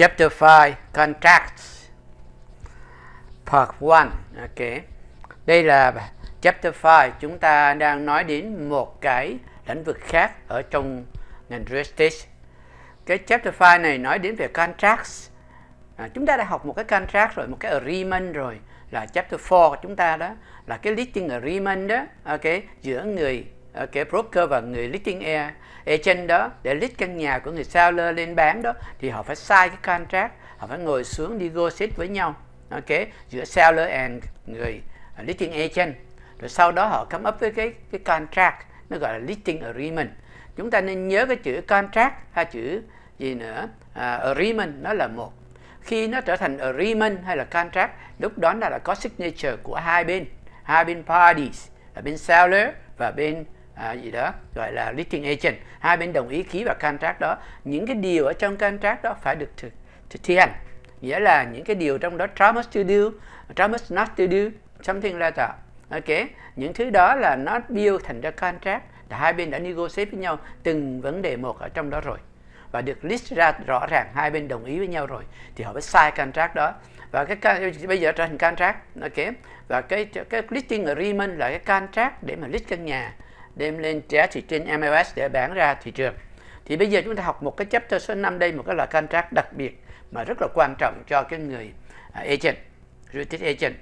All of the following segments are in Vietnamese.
Chapter 5 Contracts Part 1 Ok Đây là Chapter 5 chúng ta đang nói đến một cái lĩnh vực khác ở trong ngành real estate Cái Chapter 5 này nói đến về contracts à, Chúng ta đã học một cái contract rồi, một cái agreement rồi là Chapter 4 của chúng ta đó là cái listing agreement đó ok giữa người cái broker và người listing air agent đó để list căn nhà của người seller lên bán đó thì họ phải sign cái contract họ phải ngồi xuống đi negotiate với nhau ok giữa seller and người uh, à, listing agent rồi sau đó họ come up với cái cái contract nó gọi là listing agreement chúng ta nên nhớ cái chữ contract hay chữ gì nữa à, agreement nó là một khi nó trở thành agreement hay là contract lúc đó là có signature của hai bên hai bên parties là bên seller và bên à, gì đó gọi là listing agent hai bên đồng ý ký vào contract đó những cái điều ở trong contract đó phải được thực, thi hành nghĩa là những cái điều trong đó promise to do promise not to do something like that ok những thứ đó là nó build thành ra contract là hai bên đã negotiate với nhau từng vấn đề một ở trong đó rồi và được list ra rõ ràng hai bên đồng ý với nhau rồi thì họ mới sign contract đó và cái bây giờ trở thành contract ok và cái cái listing agreement là cái contract để mà list căn nhà đem lên giá trị trên MLS để bán ra thị trường thì bây giờ chúng ta học một cái chapter số 5 đây một cái loại contract đặc biệt mà rất là quan trọng cho cái người à, agent real estate agent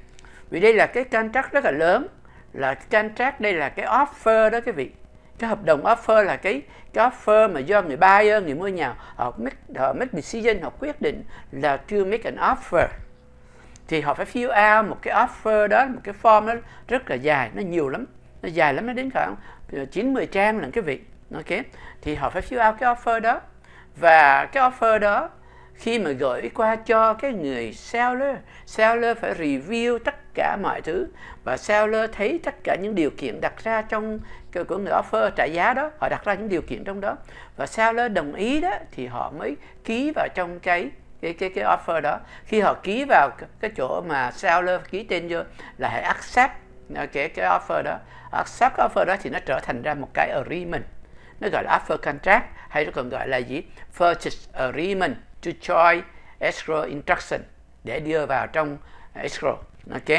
vì đây là cái contract rất là lớn là cái contract đây là cái offer đó quý vị cái hợp đồng offer là cái cái offer mà do người buyer người mua nhà họ make họ make decision họ quyết định là to make an offer thì họ phải fill out một cái offer đó một cái form đó rất là dài nó nhiều lắm nó dài lắm nó đến khoảng 9 10 trang lần cái vị. Ok. Thì họ phải fill out cái offer đó. Và cái offer đó khi mà gửi qua cho cái người seller, seller phải review tất cả mọi thứ và seller thấy tất cả những điều kiện đặt ra trong cái của người offer trả giá đó, họ đặt ra những điều kiện trong đó và seller đồng ý đó thì họ mới ký vào trong cái cái cái cái offer đó. Khi họ ký vào cái chỗ mà seller ký tên vô là hãy accept cái cái offer đó Ờ, short offer đó thì nó trở thành ra một cái agreement nó gọi là offer contract hay nó còn gọi là gì purchase agreement to join escrow instruction để đưa vào trong escrow ok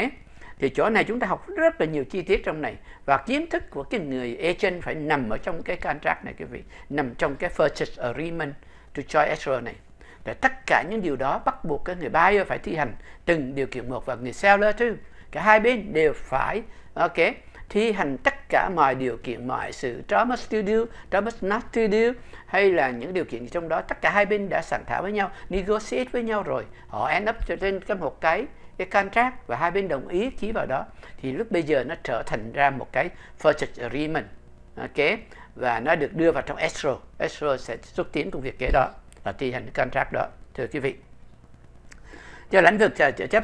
thì chỗ này chúng ta học rất là nhiều chi tiết trong này và kiến thức của cái người agent phải nằm ở trong cái contract này quý vị nằm trong cái purchase agreement to join escrow này và tất cả những điều đó bắt buộc cái người buyer phải thi hành từng điều kiện một và người seller chứ cả hai bên đều phải ok thi hành tất cả mọi điều kiện mọi sự promise to do promise not to do hay là những điều kiện trong đó tất cả hai bên đã sẵn thảo với nhau negotiate với nhau rồi họ end up trên cái một cái cái contract và hai bên đồng ý ký vào đó thì lúc bây giờ nó trở thành ra một cái purchase agreement ok và nó được đưa vào trong escrow escrow sẽ xúc tiến công việc kế đó là thi hành contract đó thưa quý vị cho lĩnh vực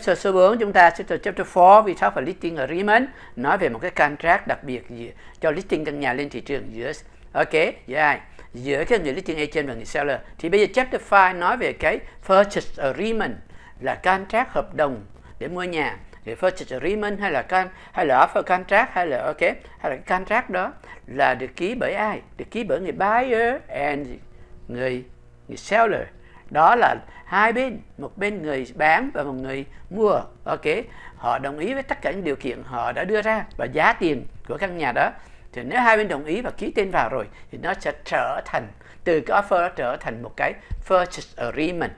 sơ số 4 chúng ta sẽ chapter 4 vì sao phải listing agreement nói về một cái contract đặc biệt gì cho listing căn nhà lên thị trường giữa ok giữa ai giữa cái người listing agent và người seller thì bây giờ chapter 5 nói về cái purchase agreement là contract hợp đồng để mua nhà thì purchase agreement hay là can hay là offer contract hay là ok hay là contract đó là được ký bởi ai được ký bởi người buyer and người người seller đó là hai bên một bên người bán và một người mua ok họ đồng ý với tất cả những điều kiện họ đã đưa ra và giá tiền của căn nhà đó thì nếu hai bên đồng ý và ký tên vào rồi thì nó sẽ trở thành từ cái offer trở thành một cái purchase agreement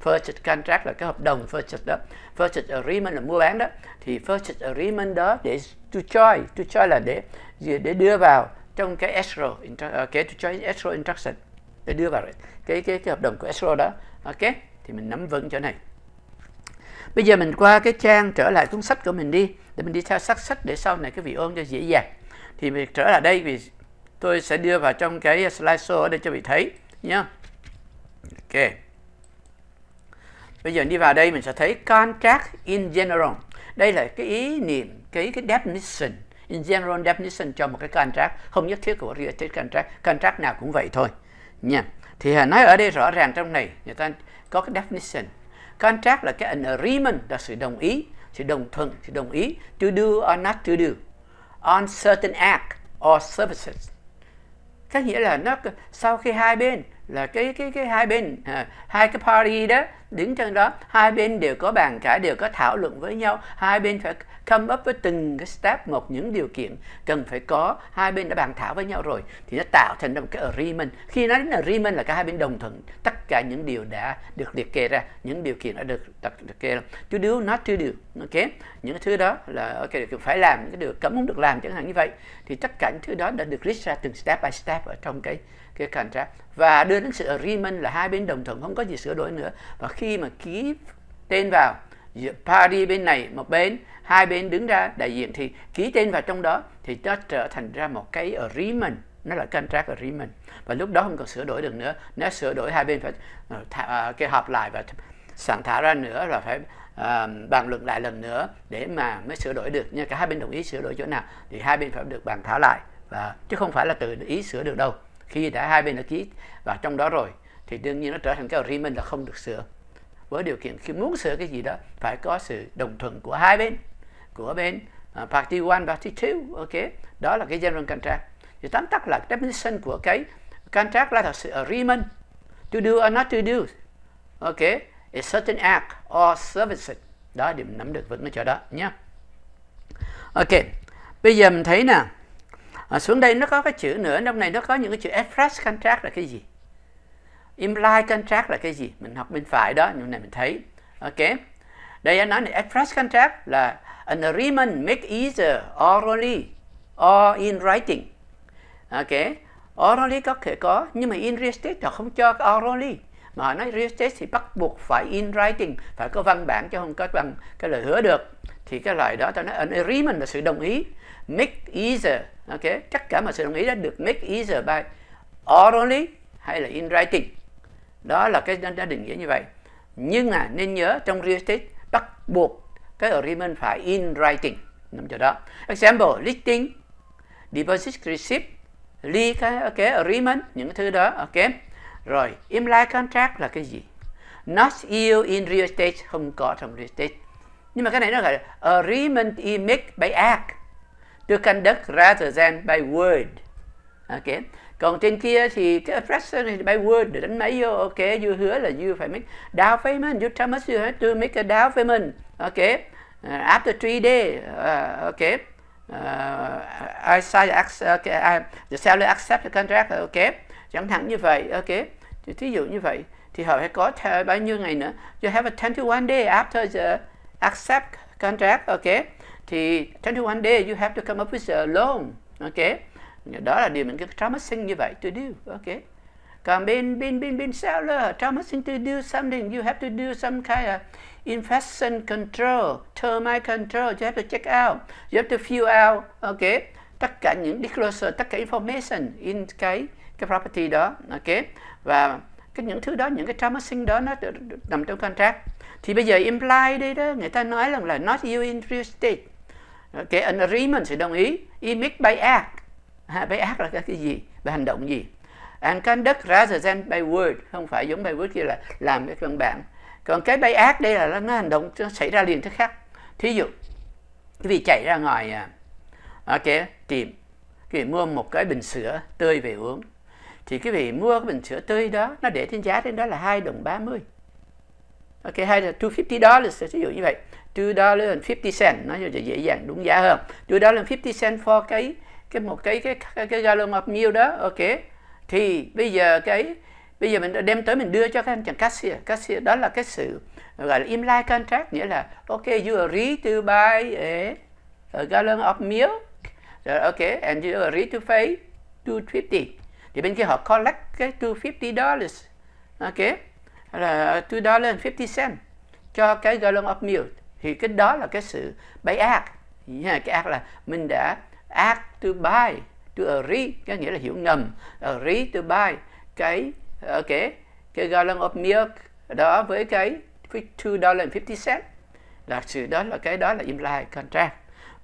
purchase contract là cái hợp đồng purchase đó purchase agreement là mua bán đó thì purchase agreement đó để to join to join là để để đưa vào trong cái escrow cái ờ, to join escrow instruction để đưa vào cái, cái, cái hợp đồng của escrow đó ok thì mình nắm vững chỗ này bây giờ mình qua cái trang trở lại cuốn sách của mình đi để mình đi theo sách sách để sau này cái vị ơn cho dễ dàng thì mình trở lại đây vì tôi sẽ đưa vào trong cái slideshow ở đây cho vị thấy nhá ok bây giờ đi vào đây mình sẽ thấy contract in general đây là cái ý niệm cái cái definition in general definition cho một cái contract không nhất thiết của real estate contract contract nào cũng vậy thôi nha thì nói ở đây rõ ràng trong này người ta có cái definition contract là cái an agreement là sự đồng ý sự đồng thuận sự đồng ý to do or not to do on certain act or services có nghĩa là nó sau khi hai bên là cái cái cái hai bên à, hai cái party đó đứng trên đó hai bên đều có bàn cãi đều có thảo luận với nhau hai bên phải come up với từng cái step một những điều kiện cần phải có hai bên đã bàn thảo với nhau rồi thì nó tạo thành một cái agreement khi nói đến agreement là cả hai bên đồng thuận tất cả những điều đã được liệt kê ra những điều kiện đã được đặt liệt kê ra to do not to do ok những thứ đó là ok phải làm những cái điều cấm không được làm chẳng hạn như vậy thì tất cả những thứ đó đã được list ra từng step by step ở trong cái cái contract và đưa đến sự agreement là hai bên đồng thuận không có gì sửa đổi nữa và khi mà ký tên vào party bên này một bên hai bên đứng ra đại diện thì ký tên vào trong đó thì nó trở thành ra một cái agreement nó là contract agreement và lúc đó không còn sửa đổi được nữa nó sửa đổi hai bên phải uh, cái họp lại và soạn thảo ra nữa là phải uh, bàn luận lại lần nữa để mà mới sửa đổi được nhưng cả hai bên đồng ý sửa đổi chỗ nào thì hai bên phải được bàn thảo lại và chứ không phải là tự ý sửa được đâu khi đã hai bên đã ký vào trong đó rồi thì đương nhiên nó trở thành cái agreement là không được sửa với điều kiện khi muốn sửa cái gì đó phải có sự đồng thuận của hai bên của bên uh, party one party two ok đó là cái general contract thì tóm tắt là definition của cái contract là thật sự agreement to do or not to do ok a certain act or services đó điểm nắm được vững ở chỗ đó nhé ok bây giờ mình thấy nè à, xuống đây nó có cái chữ nữa trong này nó có những cái chữ express contract là cái gì implied contract là cái gì mình học bên phải đó nhưng này mình thấy ok đây anh nói này express contract là an agreement make either orally or in writing ok orally có thể có nhưng mà in real estate họ không cho orally mà nói real estate thì bắt buộc phải in writing phải có văn bản chứ không có bằng cái lời hứa được thì cái loại đó tao nói an agreement là sự đồng ý make either ok tất cả mọi sự đồng ý đã được make easier by orally hay là in writing đó là cái đã định nghĩa như vậy nhưng mà nên nhớ trong real estate bắt buộc cái agreement phải in writing nằm chỗ đó example listing deposit receipt ly cái ok agreement những thứ đó ok rồi implied contract là cái gì not you in real estate không có trong real estate nhưng mà cái này nó gọi là agreement is made by act to conduct rather than by word ok còn trên kia thì cái oppressor này by word để đánh máy vô ok you hứa là you phải make down payment you promise you have to make a down payment ok uh, after three day uh, ok uh, I sign okay, I, the seller accept the contract ok chẳng thẳng như vậy ok thì thí dụ như vậy thì họ phải có bao nhiêu ngày nữa you have a 21 day after the accept contract ok thì 21 day you have to come up with a loan ok đó là điều mình cái promising như vậy to do ok còn bên bên bên bên seller, là promising to do something you have to do some kind of infection control termite control you have to check out you have to fill out ok tất cả những disclosure tất cả information in cái cái property đó ok và cái những thứ đó những cái promising đó nó nằm trong contract thì bây giờ imply đây đó người ta nói rằng là not you in real estate cái okay, agreement sự đồng ý emit by act ha, by act là cái, cái gì by hành động gì and conduct rather than by word không phải giống by word kia là làm cái văn bản còn cái by act đây là nó hành động nó xảy ra liền tức khác. thí dụ cái vị chạy ra ngoài ở okay, tìm cái vị mua một cái bình sữa tươi về uống thì cái vị mua cái bình sữa tươi đó nó để trên giá trên đó là hai đồng ba mươi ok hai là two fifty dollars ví dụ như vậy two dollar and fifty cent nó sẽ dễ dàng đúng giá hơn two dollar and fifty cent for cái cái một cái cái cái, cái gallon of milk đó ok thì bây giờ cái bây giờ mình đem tới mình đưa cho các anh chàng cashier cashier đó là cái sự gọi là implied contract nghĩa là ok you agree to buy a, a gallon of milk rồi ok and you agree to pay 250 thì bên kia họ collect cái 250 dollars ok là 2 dollar and 50 cent cho cái gallon of milk thì cái đó là cái sự bay ác cái ác là mình đã ác to buy to agree có nghĩa là hiểu ngầm agree to buy cái ok ờ, cái gallon of milk đó với cái two dollar fifty cent là sự đó là cái đó là implied contract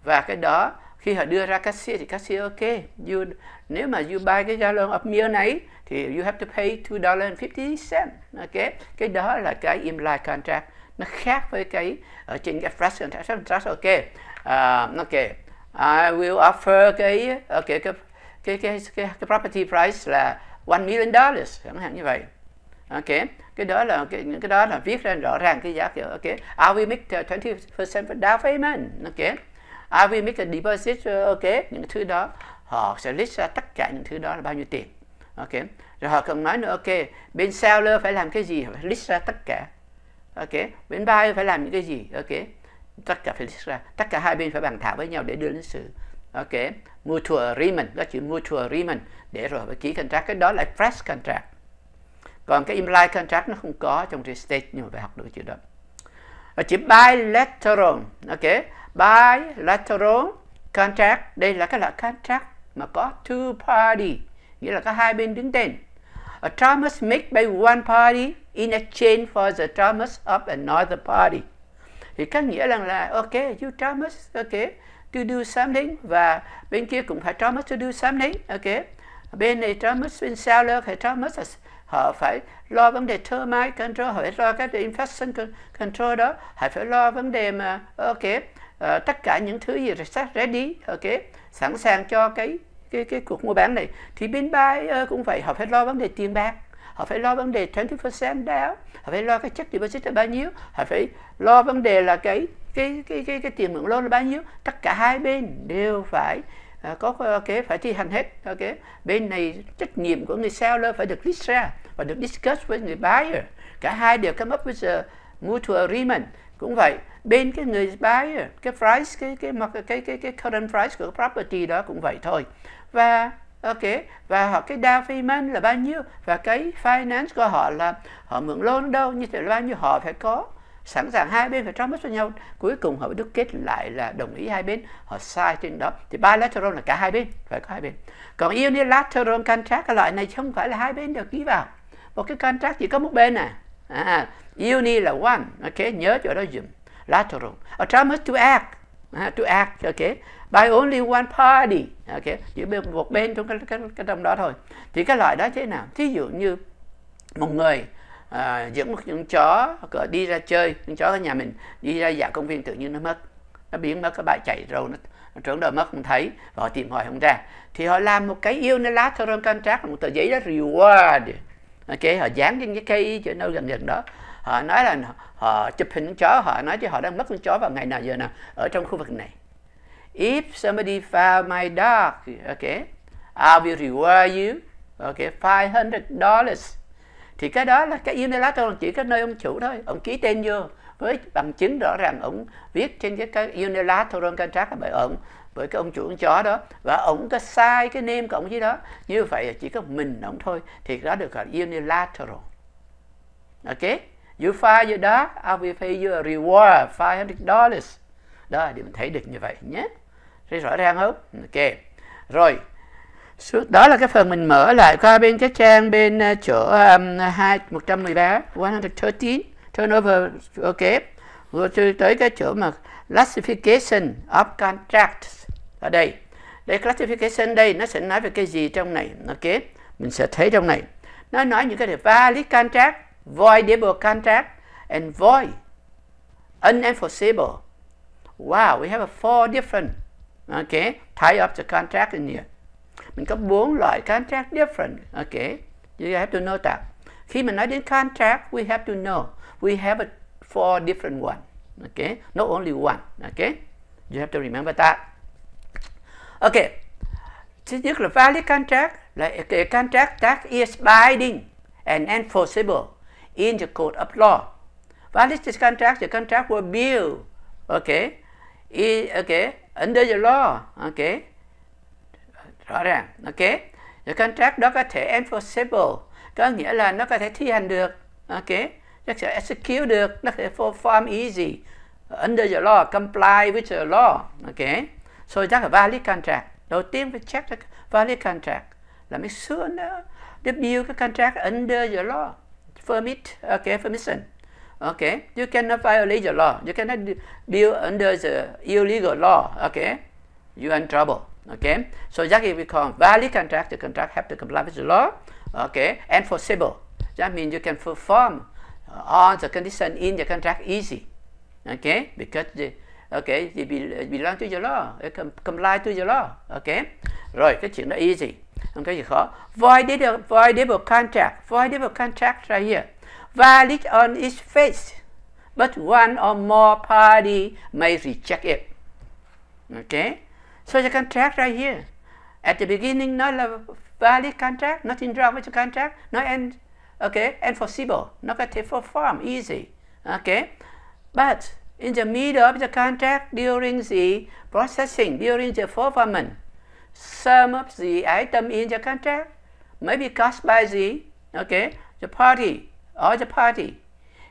và cái đó khi họ đưa ra cashier thì cashier ok you, nếu mà you buy cái gallon of milk này thì you have to pay two dollar fifty cent ok cái đó là cái implied contract nó khác với cái ở ờ, trên cái fraction fraction fraction ok uh, ok I will offer cái ok ờ, cái cái cái cái, cái, property price là 1 million dollars chẳng hạn như vậy ok cái đó là cái cái đó là viết ra rõ ràng cái giá kiểu ok I will make 20% down payment ok I will make a deposit ờ, ok những thứ đó họ sẽ list ra tất cả những thứ đó là bao nhiêu tiền ok rồi họ còn nói nữa ok bên seller phải làm cái gì họ list ra tất cả ok bên ba phải làm những cái gì ok tất cả phải list ra tất cả hai bên phải bàn thảo với nhau để đưa đến sự ok mutual agreement đó chữ mutual agreement để rồi phải ký contract cái đó là fresh contract còn cái implied contract nó không có trong real estate nhưng mà phải học được chữ đó và chữ bilateral ok bilateral contract đây là cái loại contract mà có two party nghĩa là có hai bên đứng tên a promise made by one party in exchange for the promise of another party thì có nghĩa rằng là ok you promise ok to do something và bên kia cũng phải promise to do something ok bên này promise bên seller phải promise họ phải lo vấn đề termite control họ phải lo cái infection control đó họ phải lo vấn đề mà ok uh, tất cả những thứ gì ready ok sẵn sàng cho cái cái cái cuộc mua bán này thì bên buy ờ, cũng vậy họ phải lo vấn đề tiền bạc họ phải lo vấn đề 20% down họ phải lo cái chất deposit là bao nhiêu họ phải lo vấn đề là cái cái cái cái, cái tiền mượn loan là bao nhiêu tất cả hai bên đều phải À, có cái phải thi hành hết ok bên này trách nhiệm của người seller phải được list ra và được discuss với người buyer cả hai đều come up with a mutual agreement cũng vậy bên cái người buyer cái price cái cái cái cái cái, cái current price của property đó cũng vậy thôi và ok và họ cái down payment là bao nhiêu và cái finance của họ là họ mượn loan đâu như thế là bao nhiêu họ phải có sẵn sàng hai bên phải trao mất với nhau cuối cùng họ được kết lại là đồng ý hai bên họ sai trên đó thì bilateral là cả hai bên phải có hai bên còn unilateral contract cái loại này không phải là hai bên được ký vào một cái contract chỉ có một bên à, à uni là one ok nhớ chỗ đó dùm lateral autonomous to act à, to act ok by only one party ok, chỉ một bên trong cái cái cái trong đó thôi thì cái loại đó thế nào thí dụ như một người à, dẫn một con chó cỡ đi ra chơi con chó ở nhà mình đi ra dạo công viên tự nhiên nó mất nó biến mất các bạn chạy rồi nó trưởng đời mất không thấy và họ tìm hoài không ra thì họ làm một cái yêu nó unilateral contract một tờ giấy đó reward ok họ dán trên cái cây chỗ nơi gần gần đó họ nói là họ chụp hình con chó họ nói chứ họ đang mất con chó vào ngày nào giờ nào ở trong khu vực này If somebody found my dog, okay, I will reward you, okay, 500 dollars. Thì cái đó là cái unilateral chỉ cái nơi ông chủ thôi, ông ký tên vô với bằng chứng rõ ràng ông viết trên cái, cái unilateral contract bởi ông bởi cái ông chủ con chó đó và ông có sai cái name của ông dưới đó như vậy là chỉ có mình ông thôi thì đó được gọi unilateral ok you file your dog I will pay you a reward 500 dollars đó để mình thấy được như vậy nhé sẽ rõ ràng hơn ok rồi đó là cái phần mình mở lại qua bên cái trang bên ờ, chỗ um, 2, 113 113 turnover ok rồi tới cái chỗ mà classification of contracts ở đây đây classification đây nó sẽ nói về cái gì trong này ok mình sẽ thấy trong này nó nói những cái này valid contract voidable contract and void unenforceable wow we have a four different okay type of the contract in here mình có bốn loại contract different okay you have to know that khi mình nói đến contract we have to know we have a four different one okay not only one okay you have to remember that okay thứ nhất là valid contract là a contract that is binding and enforceable in the court of law valid contract the contract will be okay is okay under the law ok rõ ràng ok the contract đó có thể enforceable có nghĩa là nó có thể thi hành được ok nó sẽ execute được nó sẽ perform easy under the law comply with the law ok so that's a valid contract đầu tiên phải check the valid contract là make sure nó, nó build contract under the law permit ok permission Okay, you cannot violate the law. You cannot build under the illegal law. Okay, you are in trouble. Okay, so that is we call valid contract, the contract have to comply with the law. Okay, enforceable. That means you can perform all uh, the condition in the contract easy. Okay, because the okay thì be, belong to the law, comply to the law. Okay, rồi cái chuyện đó easy, không có gì khó. Voidable, voidable contract, voidable contract right here. valid on its face, but one or more party may reject it. Okay? So the contract right here. At the beginning, not a valid contract, nothing wrong with the contract, no end, okay, enforceable, not a for form, easy, okay? But in the middle of the contract, during the processing, during the fulfillment, some of the item in the contract may be caused by the, okay, the party or the party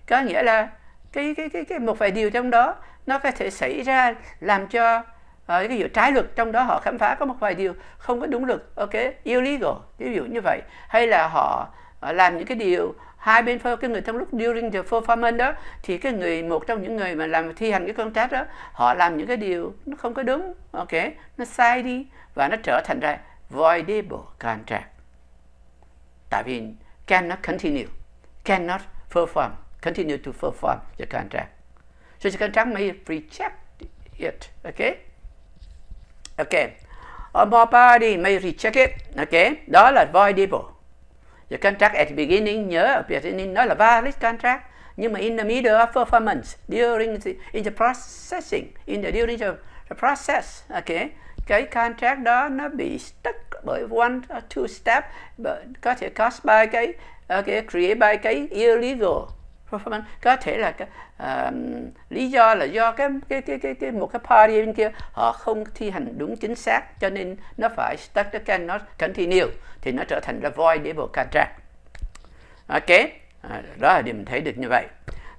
có nghĩa là cái cái cái cái một vài điều trong đó nó có thể xảy ra làm cho uh, cái ví dụ trái luật trong đó họ khám phá có một vài điều không có đúng luật ok illegal ví dụ như vậy hay là họ, họ ờ, làm những cái điều hai bên phơ cái người trong lúc during the performance đó thì cái người một trong những người mà làm thi hành cái công tác đó họ làm những cái điều nó không có đúng ok nó sai đi và nó trở thành ra voidable contract tại vì cannot continue cannot perform, continue to perform the contract. So the contract may reject it, okay? Okay. A more party may reject it, okay? Đó là voidable. The contract at the beginning, nhớ beginning nó là valid contract, nhưng mà in the middle of performance, during the, in the processing, in the during the, the process, okay? cái contract đó nó bị stuck bởi one or two step có thể caused by cái okay, ờ, create by cái illegal performance có thể là cái, uh, lý do là do cái cái cái cái, cái một cái party bên kia họ không thi hành đúng chính xác cho nên nó phải start the can nó continue thì nó trở thành là voidable contract ok à, đó là điều mình thấy được như vậy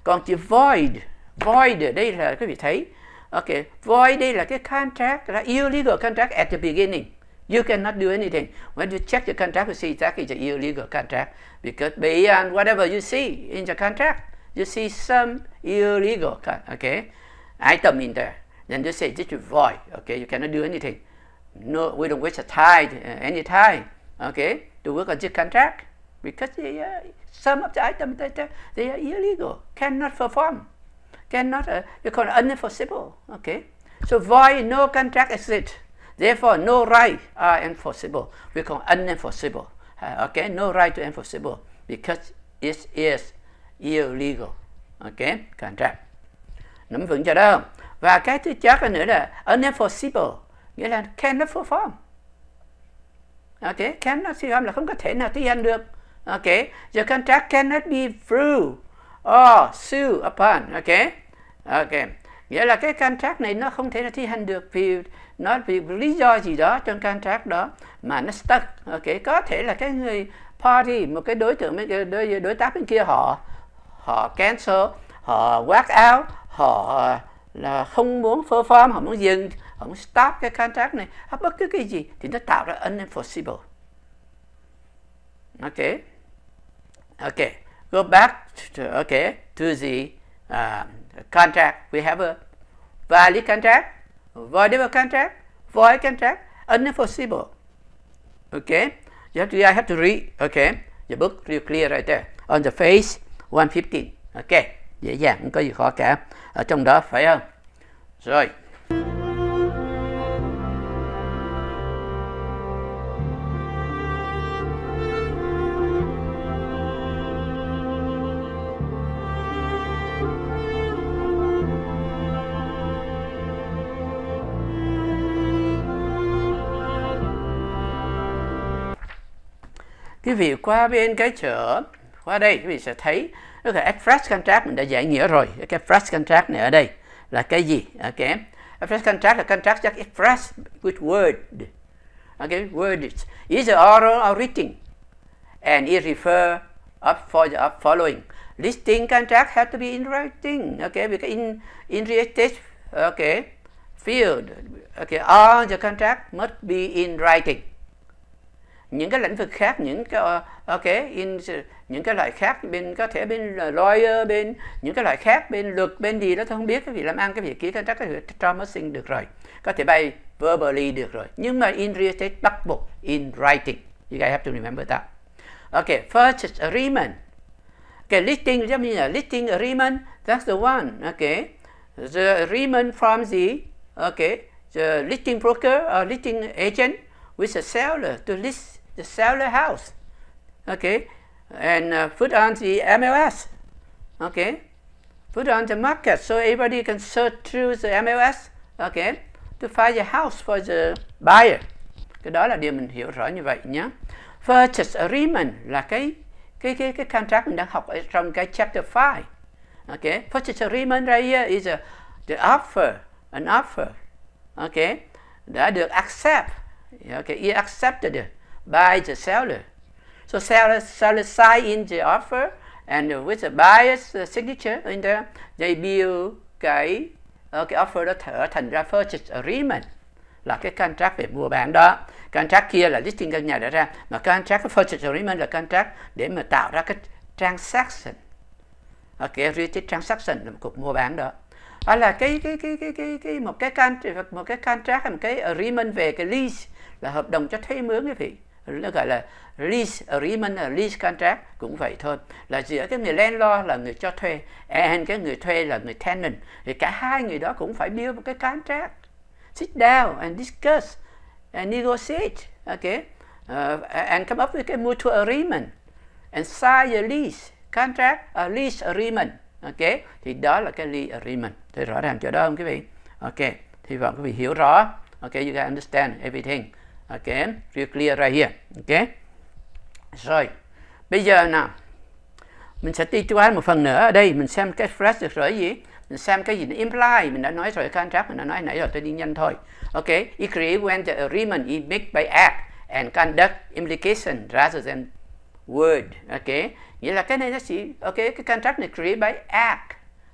còn chữ void void đây là quý vị thấy ok void đây là cái contract là illegal contract at the beginning You cannot do anything. When you check the contract, you see that is an illegal contract because beyond whatever you see in the contract, you see some illegal okay item in there. Then you say this is void. Okay, you cannot do anything. No, we don't waste time, uh, any time. Okay, to work on this contract because they, uh, some of the items they, uh, they are illegal, cannot perform, cannot uh, you call unenforceable. Okay, so void no contract exists. Therefore, no right are enforceable. We call unenforceable. Uh, okay, no right to enforceable because it is illegal. Okay, contract. Nắm vững cho đó. Và cái thứ chắc nữa là unenforceable, nghĩa là cannot perform. Okay, cannot perform là không có thể nào thi hành được. Okay, the contract cannot be through or sue upon. Okay, okay nghĩa là cái contract này nó không thể là thi hành được vì nó vì lý do gì đó trong contract đó mà nó stuck ok có thể là cái người party một cái đối tượng bên đối, đối tác bên kia họ họ cancel họ walk out họ là không muốn perform họ muốn dừng họ muốn stop cái contract này hoặc bất cứ cái gì thì nó tạo ra unenforceable ok ok go back to, ok to the um, contract. We have a valid contract, voidable contract, void contract, unenforceable. Okay, you have to, I have to read. Okay, the book real clear right there on the face 115. Okay, dễ dàng không có gì khó cả ở trong đó phải không? Rồi. quý vị qua bên cái chợ qua đây quý vị sẽ thấy nó là express contract mình đã giải nghĩa rồi cái express contract này ở đây là cái gì ok à, express contract là contract just express with word ok word is is oral or written and it refer up for the up following listing contract have to be in writing okay because in in real estate ok field ok all the contract must be in writing những cái lĩnh vực khác những cái ờ, ok in những cái loại khác bên có thể bên ờ, lawyer bên những cái loại khác bên luật bên gì đó tôi không biết cái việc làm ăn cái việc ký contract cái việc promising được rồi có thể bay verbally được rồi nhưng mà in real estate bắt buộc in writing you guys have to remember that ok purchase agreement okay listing giống như là listing agreement that's the one ok the agreement from the ok the listing broker or ờ, listing agent with the seller to list to sell the house, okay, and uh, put on the MLS, okay, put on the market so everybody can search through the MLS, okay, to find the house for the buyer. Cái đó là điều mình hiểu rõ như vậy nhé. Purchase agreement là cái cái cái cái contract mình đang học ở trong cái chapter 5. Okay, purchase agreement right here is a, the offer, an offer. Okay, đã được accept. Okay, you accepted it by the seller. So seller, seller sign in the offer and with the buyer's signature in there, they build cái ờ, cái offer đó thở thành ra purchase agreement là cái contract về mua bán đó contract kia là listing căn nhà đã ra mà contract cái purchase agreement là contract để mà tạo ra cái transaction ở ờ, cái real transaction là một cuộc mua bán đó đó là cái cái cái cái cái, cái một cái contract một cái contract một cái agreement về cái lease là hợp đồng cho thuê mướn quý vị nó gọi là lease agreement lease contract cũng vậy thôi là giữa cái người landlord là người cho thuê and cái người thuê là người tenant thì cả hai người đó cũng phải build một cái contract sit down and discuss and negotiate okay uh, and come up with a mutual agreement and sign a lease contract a lease agreement ok thì đó là cái lease agreement thì rõ ràng chỗ đó không quý vị ok thì vọng quý vị hiểu rõ ok you can understand everything again real clear right here okay rồi bây giờ nào mình sẽ đi qua một phần nữa ở đây mình xem cái phrase được rồi gì mình xem cái gì nó imply mình đã nói rồi contract mình đã nói nãy rồi tôi đi nhanh thôi okay it create when the agreement is made by act and conduct implication rather than word okay nghĩa là cái này nó chỉ okay cái contract này create by act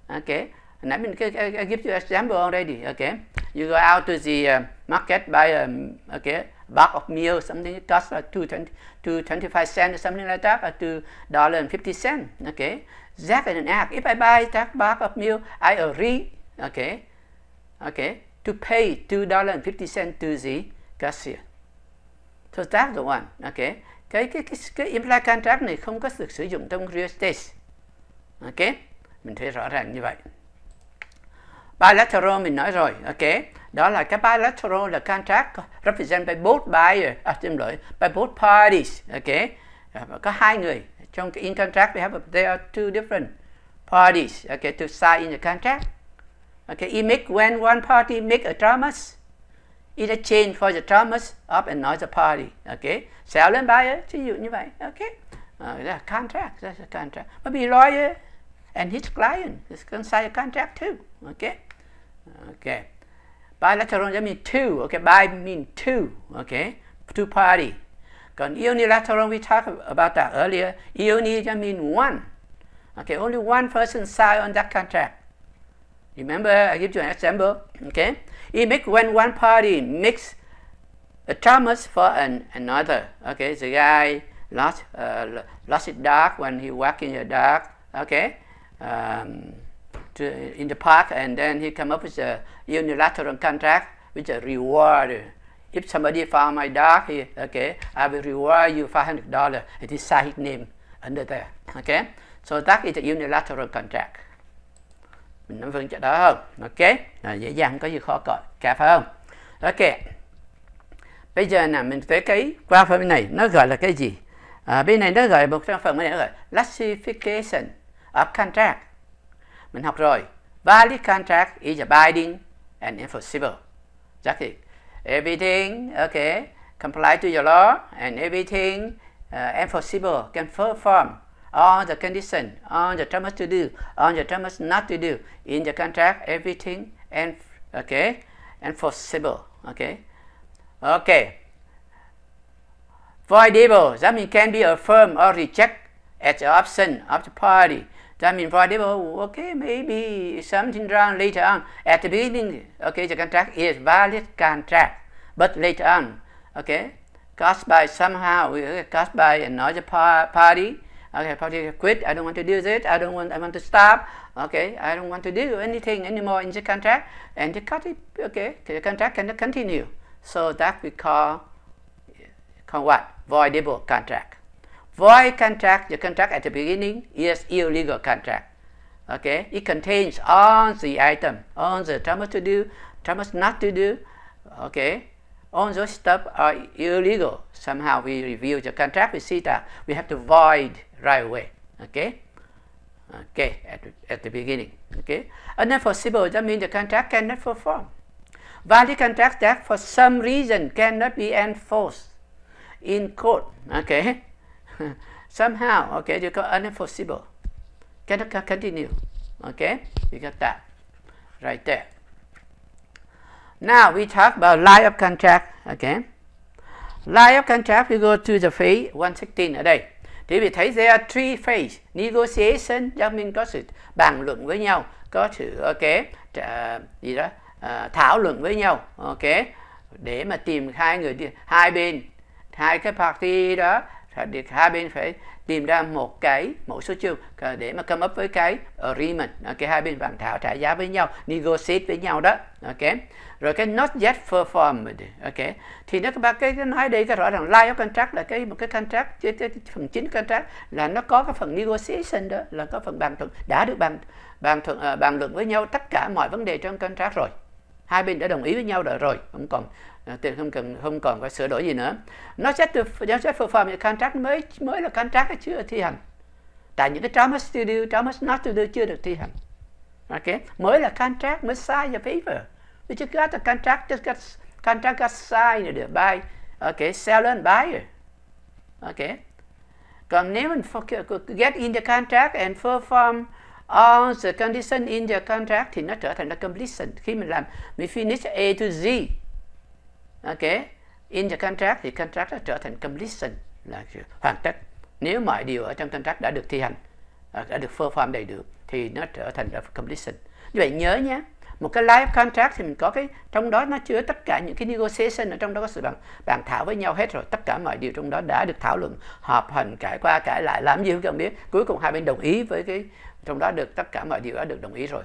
okay nãy mình cái I, I give you example already okay you go out to the uh, market by um, okay bag of meal, something it costs like uh, two twenty two twenty five cents or something like that, or uh, two dollar and fifty cent. Okay, that is an act. If I buy that bag of meal, I agree. Okay, okay, to pay two dollar and fifty cent to the cashier. So that's the one. Okay, cái cái cái, cái implied contract này không có được sử dụng trong real estate. Okay, mình thấy rõ ràng như vậy bilateral mình nói rồi ok đó là cái bilateral là contract represent by both buyer à xin lỗi by both parties ok có hai người trong cái in contract we have there are two different parties ok? to sign in the contract ok? it make when one party make a promise in exchange for the promise of another party ok? seller and buyer ví dụ như vậy okay uh, that's a contract that's a contract maybe lawyer and his client is going to sign a contract too. Okay, okay. Bilateral that means two. Okay, by mean two. Okay, two party. unilateral we talked about that earlier. Unilateral just means one. Okay, only one person sign on that contract. Remember, I give you an example. Okay, it makes when one party makes a promise for an, another. Okay, the guy lost uh, lost his dog when he walked in the dark. Okay, um, to, in the park, and then he come up with a unilateral contract with a reward. If somebody found my dog, he, okay, I will reward you $500. And he signed his name under there. Okay? So that is a unilateral contract. Mình nắm vững chỗ đó không? Ok? À, dễ dàng, không có gì khó cọ, cả phải không? Ok. Bây giờ là mình tới cái qua phần này, nó gọi là cái gì? À, bên này nó gọi một trong phần này nó gọi classification. of contract. Mình học rồi. Valid contract is a binding and enforceable. That's it. Everything, okay, comply to your law and everything uh, enforceable can perform all the condition, all the terms to do, all the terms not to do in the contract, everything and okay, enforceable, okay, okay. Voidable, that means can be affirmed or rejected as the option of the party time impossible, oh, okay, maybe something wrong later on. At the beginning, okay, the contract is valid contract, but later on, okay, caused by somehow, caused by another party, okay, party quit, I don't want to do this, I don't want, I want to stop, okay, I don't want to do anything anymore in the contract, and they cut it, okay, the contract cannot continue. So that we call, call what? Voidable contract void contract, the contract at the beginning is illegal contract. Okay, it contains all the item, all the terms to do, terms not to do. Okay, all those stuff are illegal. Somehow we review the contract, we see that we have to void right away. Okay, okay, at, at the beginning. Okay, unenforceable. that means the contract cannot perform. Valid contract that for some reason cannot be enforced in court. Okay. somehow okay you got unenforceable cannot continue okay you got that right there now we talk about line of contract okay line of contract we go to the page 116 ở đây thì vì thấy there are three phase negotiation giao mình có sự bàn luận với nhau có sự ok trả, gì đó uh, thảo luận với nhau ok để mà tìm hai người hai bên hai cái party đó việc hai bên phải tìm ra một cái mẫu số chung để mà come up với cái agreement cái hai bên bàn thảo trả giá với nhau negotiate với nhau đó ok rồi cái not yet performed ok thì nó các bạn cái, cái nói đây cái rõ ràng live contract là cái một cái contract cái, cái phần chính contract là nó có cái phần negotiation đó là có phần bàn thuận đã được bàn bàn thuận ờ, bàn luận với nhau tất cả mọi vấn đề trong contract rồi hai bên đã đồng ý với nhau rồi rồi không còn à, tiền không cần không còn phải sửa đổi gì nữa nó sẽ nó sẽ perform những contract mới mới là contract chưa thi hành tại những cái trauma studio trauma not studio chưa được thi hành ok mới là contract mới sign the paper you just got the contract just got contract got signed by ok seller and buyer ok còn nếu mình get in the contract and perform all ờ, the condition in the contract thì nó trở thành là completion khi mình làm mình finish A to Z ok in the contract thì contract nó trở thành completion là hoàn tất nếu mọi điều ở trong contract đã được thi hành ờ, đã được perform đầy đủ thì nó trở thành là completion như vậy nhớ nhé một cái live contract thì mình có cái trong đó nó chứa tất cả những cái negotiation ở trong đó có sự bàn bàn thảo với nhau hết rồi tất cả mọi điều trong đó đã được thảo luận họp hành cãi qua cãi lại làm gì không cần biết cuối cùng hai bên đồng ý với cái trong đó được tất cả mọi điều đã được đồng ý rồi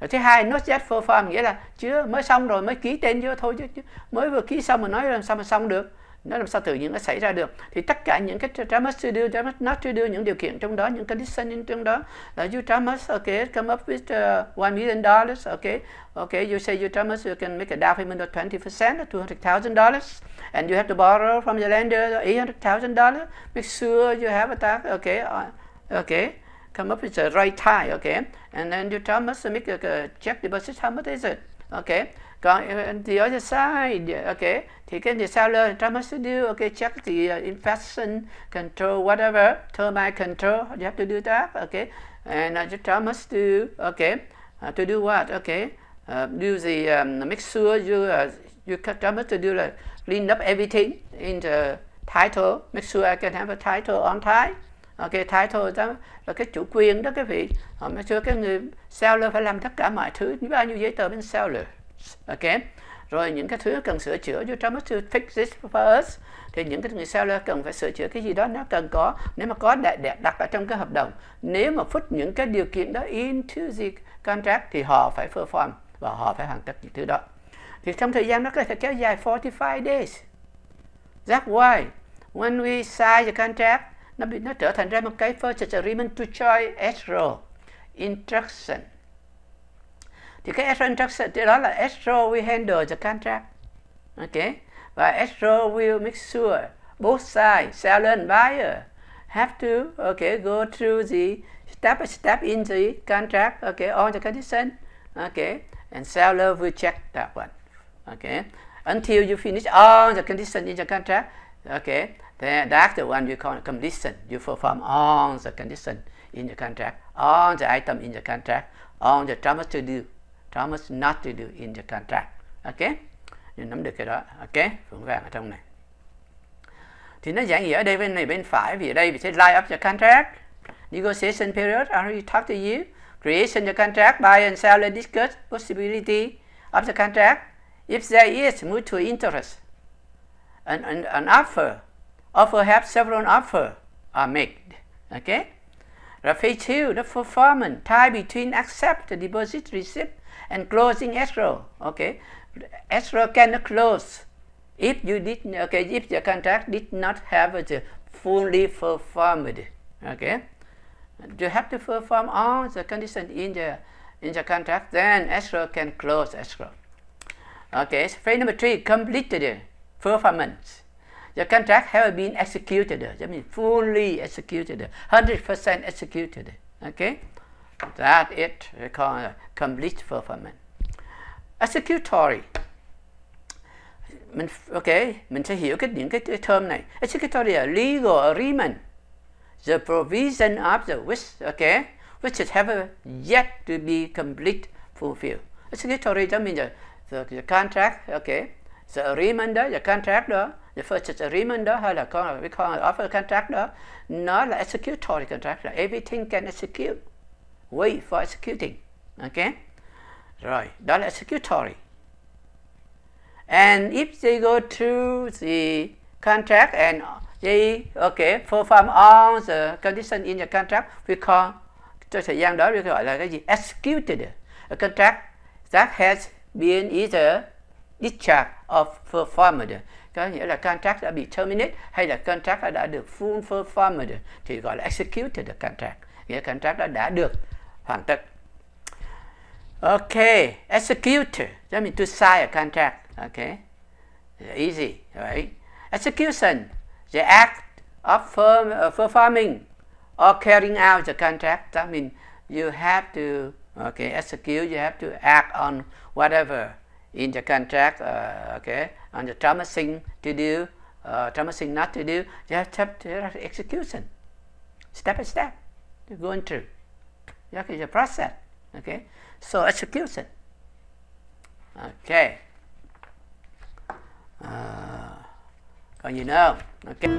rồi thứ hai not yet for farm nghĩa là chưa mới xong rồi mới ký tên chưa thôi chứ, chứ mới vừa ký xong mà nói làm sao mà xong được nó làm sao tự nhiên nó xảy ra được thì tất cả những cái drama to do drama not to do những điều kiện trong đó những condition trong đó là you dramas okay come up with uh, 1 million dollars okay okay you say you dramas you can make a down payment of 20% hundred thousand dollars and you have to borrow from the lender eight hundred thousand dollars make sure you have a tax okay uh, okay come up with the right tie, okay? And then you tell must make a, check deposit, how much is it? Okay, còn uh, the other side, okay, thì cái the seller try must do, okay, check the uh, infection control, whatever, termite control, you have to do that, okay? And uh, the tell must do, okay, uh, to do what, okay? Uh, do the, um, make sure you, uh, you tell must to do là clean up everything in the title, make sure I can have a title on time ok ờ, title đó và cái chủ quyền đó cái vị họ ờ, mới xưa cái người seller phải làm tất cả mọi thứ bao nhiêu giấy tờ bên seller ok rồi những cái thứ cần sửa chữa vô trong to fix this first. thì những cái người seller cần phải sửa chữa cái gì đó nó cần có nếu mà có đại đẹp đặt ở trong cái hợp đồng nếu mà phút những cái điều kiện đó into the contract thì họ phải perform và họ phải hoàn tất những thứ đó thì trong thời gian nó có thể kéo dài 45 days that's why when we sign the contract nó bị nó trở thành ra một cái first agreement to join escrow instruction thì cái escrow instruction thì đó là escrow will handle the contract ok và escrow will make sure both sides seller and buyer have to okay go through the step by step in the contract okay on the condition okay and seller will check that one okay until you finish all the conditions in the contract okay Then that's the one we call condition. You perform all the condition in the contract, all the item in the contract, all the promise to do, promise not to do in the contract. okay, Nên nắm được cái đó. okay, Vững vàng ở trong này. Thì nó giảng nghĩa ở đây bên này bên phải vì ở đây mình sẽ line up the contract. Negotiation period, I already talked to you. Creation the contract, buy and sell and discuss possibility of the contract. If there is mutual interest, an, an, an offer Of perhaps several offers are made. Okay? Refusal, the performance, tie between accept the deposit receipt and closing escrow. Okay? Escrow cannot close if you did okay if the contract did not have the fully performed. Okay? You have to perform all the conditions in the in the contract, then escrow can close escrow. Okay, phase number three, complete the performance. The contract have been executed. That means fully executed. 100% executed. Okay? That it called complete fulfillment. Executory. Mình, ok, mình sẽ hiểu cái những cái, cái term này. Executory là legal agreement. The provision of the wish, okay, which is have yet to be complete fulfilled. Executory đó means the, the, the contract, okay, the agreement đó, the contract đó The First is a reminder. How có we call offer contract đó executory contract everything can execute wait for executing ok Right. đó executory and if they go to the contract and they okay perform all the condition in the contract we call cho thời gian đó được gọi executed a contract that has been either discharged or performed có nghĩa là contract đã bị terminate hay là contract đã được full performed thì gọi là executed contract nghĩa contract đã đã được hoàn tất ok execute that means to sign a contract okay easy right execution the act of firm, uh, performing or carrying out the contract that means you have to okay execute you have to act on whatever in the contract, uh, okay, on the promising to do, uh, promising not to do, you have step execution, step by step, you're going through. That is a process, okay? So execution, okay. Uh, còn gì nữa? Okay.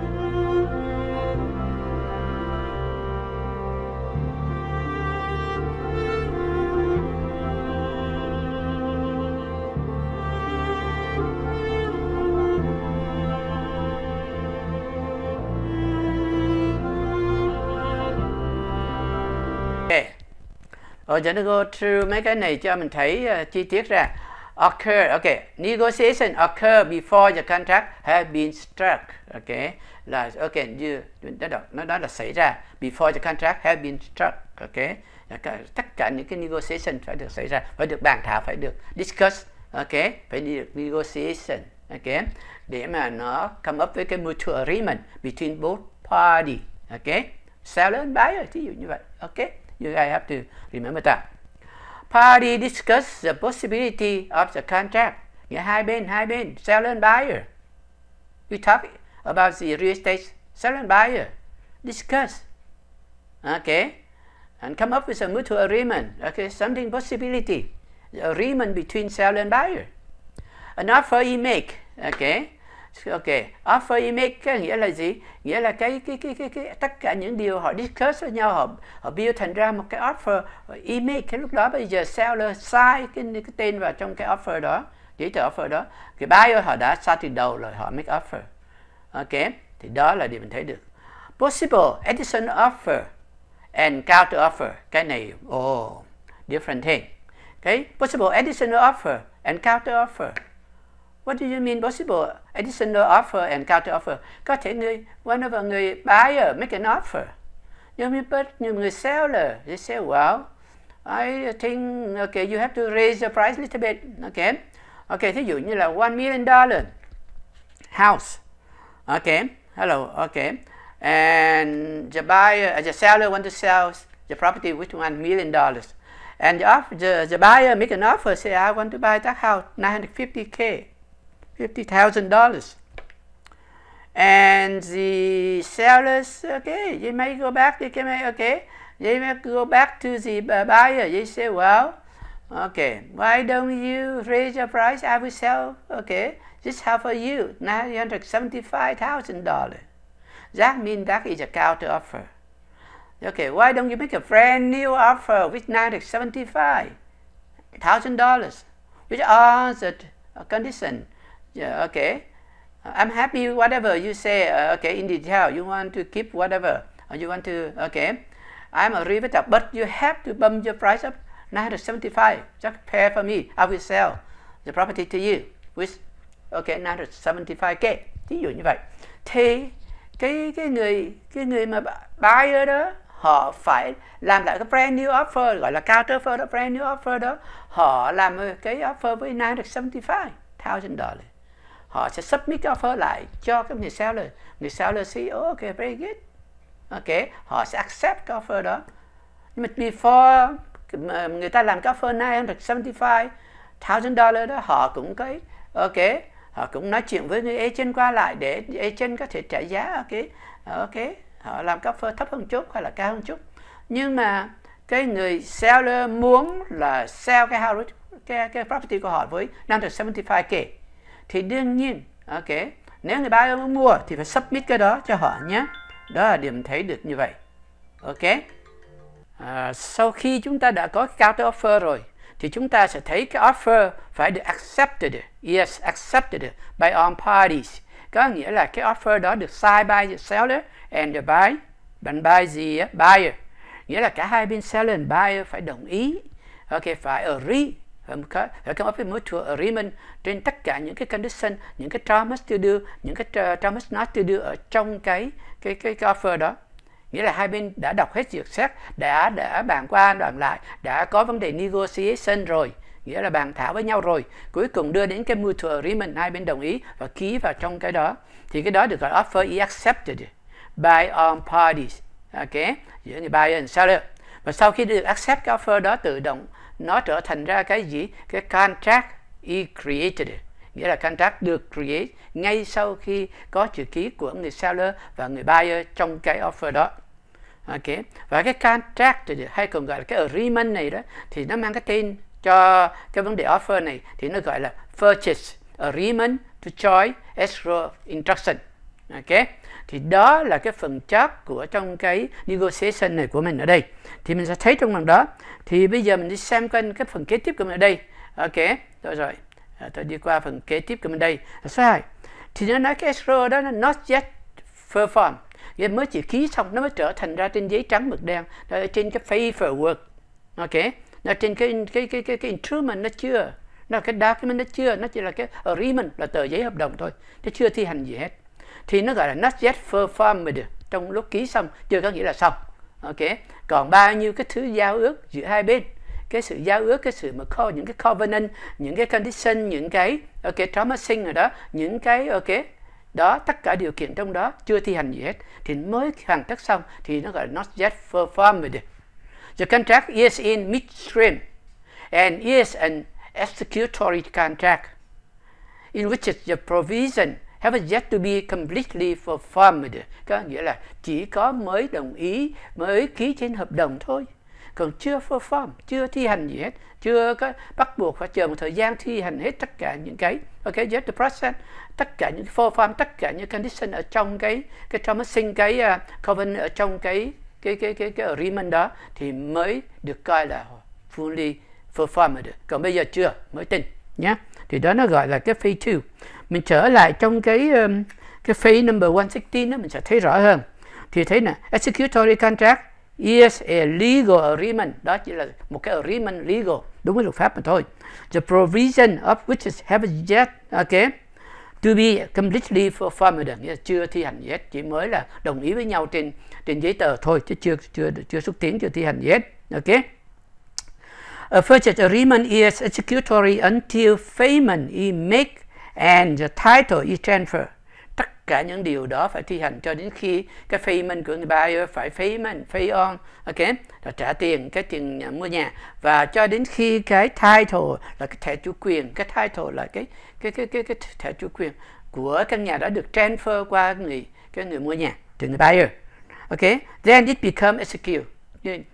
Rồi ờ, chúng ta go through mấy cái này cho mình thấy uh, chi tiết ra. Occur, okay. Negotiation occur before the contract has been struck. Okay. Là okay, như nó đó, nó đó là xảy ra before the contract has been struck. Okay. Tất cả những cái negotiation phải được xảy ra, phải được bàn thảo, phải được discuss. Okay. Phải đi được negotiation. Okay. Để mà nó come up với cái mutual agreement between both party. Okay. Seller and buyer, ví dụ như vậy. Okay. You, I have to remember that. Party discuss the possibility of the contract. Yeah, high bên, high bên, seller and buyer. We talk about the real estate seller and buyer. Discuss. Okay? And come up with a mutual agreement. Okay, something possibility. The agreement between seller and buyer. An offer you make. Okay? ok offer you make có nghĩa là gì nghĩa là cái cái cái cái, cái tất cả những điều họ discuss với nhau họ họ build thành ra một cái offer you make cái lúc đó bây giờ seller sai cái, cái tên vào trong cái offer đó giấy tờ offer đó cái buyer họ đã sai từ đầu rồi họ make offer ok thì đó là điều mình thấy được possible addition offer and counter offer cái này oh different thing cái okay. possible additional offer and counter offer What do you mean possible? Additional offer and counter offer. Có thể người, one of người buyer make an offer. You mean but you mean seller, they say, well, I think, okay, you have to raise the price a little bit, okay? Okay, thí dụ như là one million dollar house, okay? Hello, okay. And the buyer, the seller want to sell the property with one million dollars. And the, the, the buyer make an offer, say, I want to buy that house, 950K. $50,000. And the sellers, okay, they may go back, they can make, okay, they may go back to the uh, buyer. They say, well, okay, why don't you raise your price? I will sell, okay, just half for you, $975,000. That means that is a counter offer. Okay, why don't you make a brand new offer with $975,000 with all the conditions? Yeah, okay. Uh, I'm happy whatever you say. Uh, okay, in detail, you want to keep whatever. or uh, you want to, okay. I'm a riveter, but you have to bump your price up 975. Just pay for me. I will sell the property to you with, okay, 975k. Ví dụ như vậy. Thì cái cái người cái người mà buyer đó họ phải làm lại cái brand new offer gọi là counter offer đó brand new offer đó họ làm cái offer với 975 thousand dollars họ sẽ submit cái offer lại cho cái người seller người seller see oh, okay very good ok họ sẽ accept cái offer đó nhưng mà before người ta làm cái offer 975 thousand dollar đó họ cũng cái ok họ cũng nói chuyện với người agent qua lại để agent có thể trả giá ok ok họ làm cái offer thấp hơn chút hay là cao hơn chút nhưng mà cái người seller muốn là sell cái house cái cái property của họ với 575k thì đương nhiên ok nếu người ta muốn mua thì phải submit cái đó cho họ nhé đó là điểm thấy được như vậy ok à, sau khi chúng ta đã có counter offer rồi thì chúng ta sẽ thấy cái offer phải được accepted yes accepted by all parties có nghĩa là cái offer đó được signed by the seller and the buyer bằng by the buyer nghĩa là cả hai bên seller and buyer phải đồng ý ok phải agree hệ thống áp mutual agreement trên tất cả những cái condition những cái terms to do những cái terms not to do ở trong cái cái cái, cái offer đó nghĩa là hai bên đã đọc hết duyệt xét đã đã bàn qua bàn lại đã có vấn đề negotiation rồi nghĩa là bàn thảo với nhau rồi cuối cùng đưa đến cái mutual agreement hai bên đồng ý và ký vào trong cái đó thì cái đó được gọi offer is accepted by all parties ok giữa người buyer and seller và sau khi được accept cái offer đó tự động nó trở thành ra cái gì cái contract he created nghĩa là contract được create ngay sau khi có chữ ký của người seller và người buyer trong cái offer đó ok và cái contract hay còn gọi là cái agreement này đó thì nó mang cái tên cho cái vấn đề offer này thì nó gọi là purchase agreement to choice escrow instruction ok thì đó là cái phần chót của trong cái negotiation này của mình ở đây thì mình sẽ thấy trong phần đó thì bây giờ mình đi xem kênh cái phần kế tiếp của mình ở đây ok rồi rồi à, tôi đi qua phần kế tiếp của mình đây là số 2 thì nó nói cái escrow đó là not yet performed Vậy mới chỉ ký xong nó mới trở thành ra trên giấy trắng mực đen đó là trên cái paperwork ok là trên cái cái cái cái, cái instrument nó chưa nó là cái document nó chưa nó chỉ là cái agreement là tờ giấy hợp đồng thôi nó chưa thi hành gì hết thì nó gọi là not yet performed trong lúc ký xong chưa có nghĩa là xong ok còn bao nhiêu cái thứ giao ước giữa hai bên cái sự giao ước cái sự mà co những cái covenant những cái condition những cái ok promising rồi đó những cái ok đó tất cả điều kiện trong đó chưa thi hành gì hết thì mới hoàn tất xong thì nó gọi là not yet performed the contract is in midstream and is an executory contract in which the provision have yet to be completely performed có nghĩa là chỉ có mới đồng ý mới ký trên hợp đồng thôi còn chưa perform chưa thi hành gì hết chưa có bắt buộc phải chờ một thời gian thi hành hết tất cả những cái ok just to process tất cả những perform tất cả những condition ở trong cái cái promising cái uh, covenant ở trong cái cái cái cái cái agreement đó thì mới được coi là fully performed còn bây giờ chưa mới tin nhé thì đó nó gọi là cái phase 2 mình trở lại trong cái um, cái phase number 116 đó mình sẽ thấy rõ hơn thì thấy nè executory contract is e a legal agreement đó chỉ là một cái agreement legal đúng với luật pháp mà thôi the provision of which is have yet okay to be completely performed nghĩa là chưa thi hành gì hết chỉ mới là đồng ý với nhau trên trên giấy tờ thôi chứ chưa chưa chưa xúc tiến chưa thi hành gì hết ok A purchase agreement is executory until payment is made and the title is transfer tất cả những điều đó phải thi hành cho đến khi cái payment của người buyer phải payment pay on ok là trả tiền cái tiền mua nhà và cho đến khi cái title là cái thẻ chủ quyền cái title là cái cái cái cái, cái thẻ chủ quyền của căn nhà đó được transfer qua người cái người mua nhà từ người buyer ok then it become execute